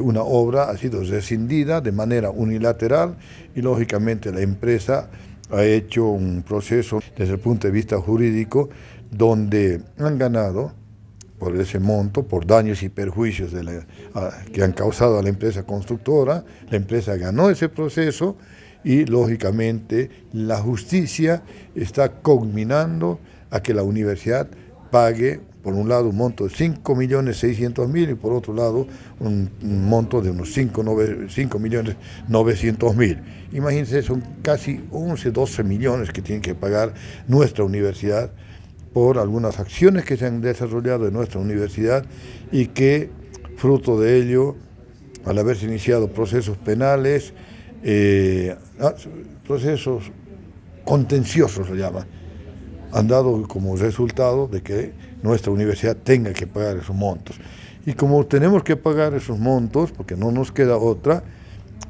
Una obra ha sido rescindida de manera unilateral y lógicamente la empresa ha hecho un proceso desde el punto de vista jurídico donde han ganado por ese monto, por daños y perjuicios que han causado a la empresa constructora. La empresa ganó ese proceso y, lógicamente, la justicia está conminando a que la universidad pague por un lado un monto de 5.600.000 y por otro lado un, monto de unos 5.900.000. Imagínense, son casi 11, 12 millones que tiene que pagar nuestra universidad por algunas acciones que se han desarrollado en nuestra universidad y que fruto de ello, al haberse iniciado procesos penales, eh, ah, procesos contenciosos se llaman, han dado como resultado de que nuestra universidad tenga que pagar esos montos. Y como tenemos que pagar esos montos, porque no nos queda otra,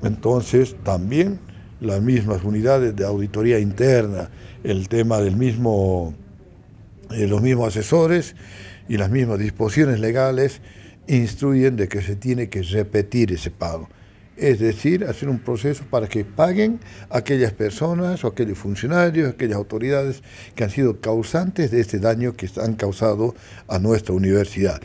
entonces también las mismas unidades de auditoría interna, el tema del mismo, eh, los mismos asesores y las mismas disposiciones legales instruyen de que se tiene que repetir ese pago es decir, hacer un proceso para que paguen aquellas personas o aquellos funcionarios, aquellas autoridades que han sido causantes de este daño que han causado a nuestra universidad.